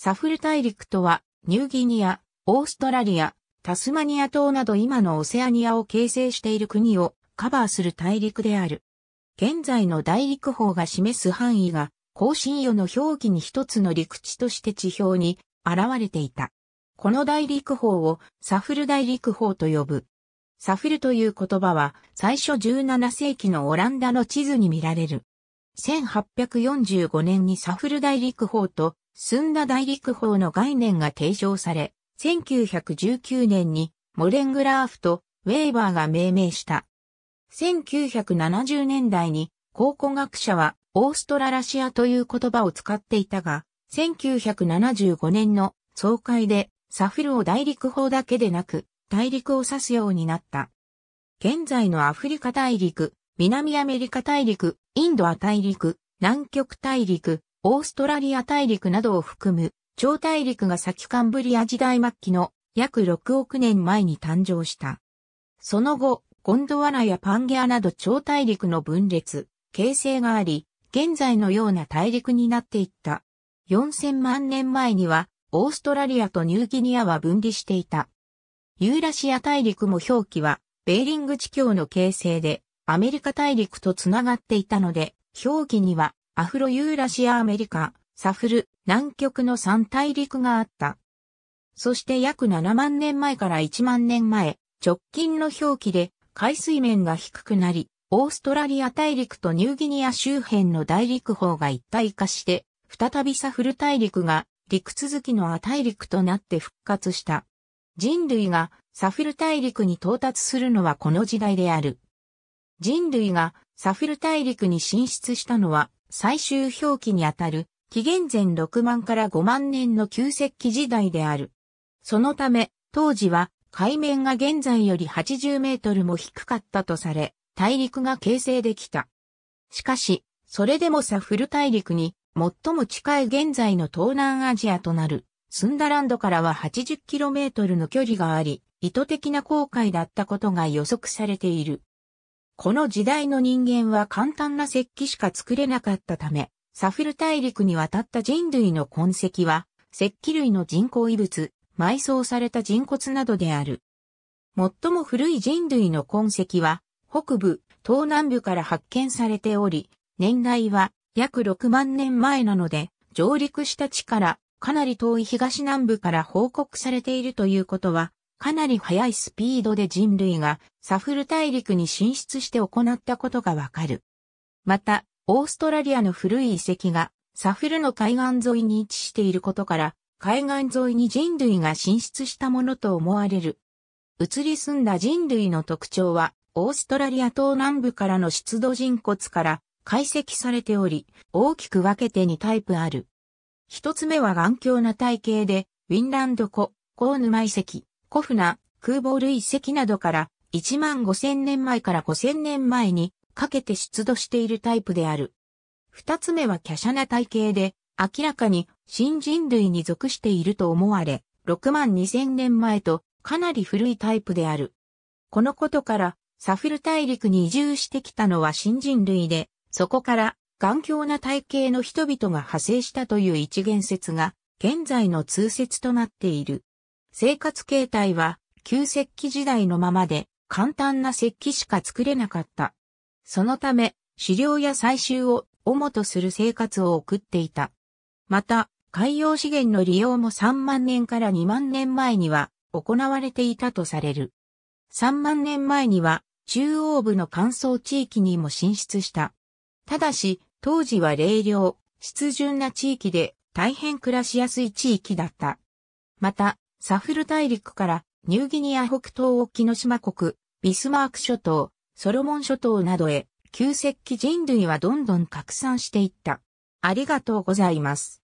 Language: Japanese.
サフル大陸とは、ニューギニア、オーストラリア、タスマニア島など今のオセアニアを形成している国をカバーする大陸である。現在の大陸法が示す範囲が、更新予の表記に一つの陸地として地表に現れていた。この大陸法をサフル大陸法と呼ぶ。サフルという言葉は最初17世紀のオランダの地図に見られる。1845年にサフル大陸法とスンダ大陸法の概念が提唱され、1919年にモレングラーフとウェーバーが命名した。1970年代に考古学者はオーストララシアという言葉を使っていたが、1975年の総会でサフィルを大陸法だけでなく大陸を指すようになった。現在のアフリカ大陸、南アメリカ大陸、インドア大陸、南極大陸、オーストラリア大陸などを含む、超大陸が先カンブリア時代末期の約6億年前に誕生した。その後、ゴンドワナやパンゲアなど超大陸の分裂、形成があり、現在のような大陸になっていった。4000万年前には、オーストラリアとニューギニアは分離していた。ユーラシア大陸も表記は、ベーリング地境の形成で、アメリカ大陸とつながっていたので、表記にはアフロユーラシアアメリカ、サフル、南極の三大陸があった。そして約7万年前から1万年前、直近の表記で海水面が低くなり、オーストラリア大陸とニューギニア周辺の大陸法が一体化して、再びサフル大陸が陸続きのア大陸となって復活した。人類がサフル大陸に到達するのはこの時代である。人類がサフル大陸に進出したのは最終表記にあたる、紀元前6万から5万年の旧石器時代である。そのため、当時は海面が現在より80メートルも低かったとされ、大陸が形成できた。しかし、それでもサフル大陸に最も近い現在の東南アジアとなるスンダランドからは8 0トルの距離があり、意図的な航海だったことが予測されている。この時代の人間は簡単な石器しか作れなかったため、サフル大陸に渡った人類の痕跡は、石器類の人工遺物、埋葬された人骨などである。最も古い人類の痕跡は、北部、東南部から発見されており、年代は約6万年前なので、上陸した地からかなり遠い東南部から報告されているということは、かなり速いスピードで人類がサフル大陸に進出して行ったことがわかる。また、オーストラリアの古い遺跡がサフルの海岸沿いに位置していることから、海岸沿いに人類が進出したものと思われる。移り住んだ人類の特徴は、オーストラリア東南部からの出土人骨から解析されており、大きく分けて2タイプある。一つ目は頑強な体型で、ウィンランド湖、コーヌマ遺跡、古船、空母類石などから1万5000年前から5000年前にかけて出土しているタイプである。二つ目は華奢な体型で、明らかに新人類に属していると思われ、6万2000年前とかなり古いタイプである。このことから、サフル大陸に移住してきたのは新人類で、そこから頑強な体型の人々が派生したという一元説が、現在の通説となっている。生活形態は旧石器時代のままで簡単な石器しか作れなかった。そのため、狩猟や採集を主とする生活を送っていた。また、海洋資源の利用も3万年から2万年前には行われていたとされる。3万年前には中央部の乾燥地域にも進出した。ただし、当時は冷涼、湿潤な地域で大変暮らしやすい地域だった。また、サフル大陸からニューギニア北東沖の島国、ビスマーク諸島、ソロモン諸島などへ、旧石器人類はどんどん拡散していった。ありがとうございます。